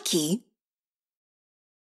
Mikey